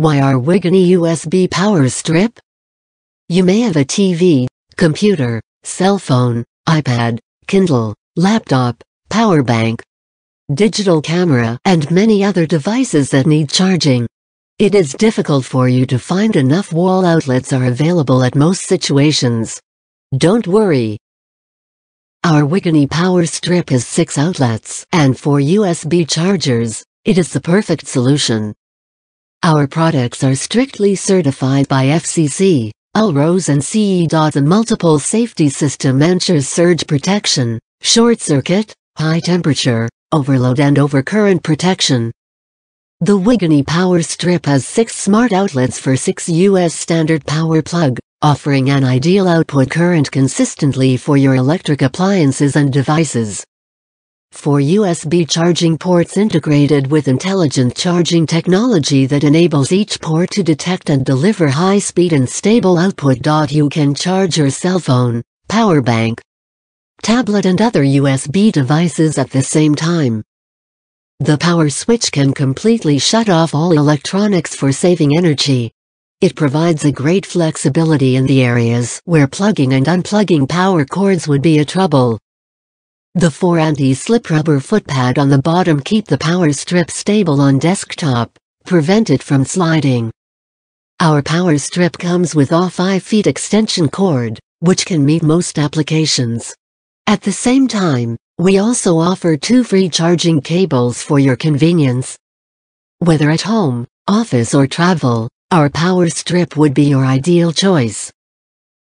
Why are Wiggany USB power strip? You may have a TV, computer, cell phone, iPad, Kindle, laptop, power bank, digital camera and many other devices that need charging. It is difficult for you to find enough wall outlets are available at most situations. Don't worry. Our Wiggany power strip has 6 outlets and 4 USB chargers. It is the perfect solution. Our products are strictly certified by FCC, LROS and CE. The multiple safety system ensures surge protection, short circuit, high temperature, overload and overcurrent protection. The Wiggany power strip has six smart outlets for six US standard power plug, offering an ideal output current consistently for your electric appliances and devices. For USB charging ports integrated with intelligent charging technology that enables each port to detect and deliver high speed and stable output. You can charge your cell phone, power bank, tablet and other USB devices at the same time. The power switch can completely shut off all electronics for saving energy. It provides a great flexibility in the areas where plugging and unplugging power cords would be a trouble. The four anti-slip rubber footpad on the bottom keep the power strip stable on desktop, prevent it from sliding. Our power strip comes with a 5 feet extension cord, which can meet most applications. At the same time, we also offer two free charging cables for your convenience. Whether at home, office or travel, our power strip would be your ideal choice.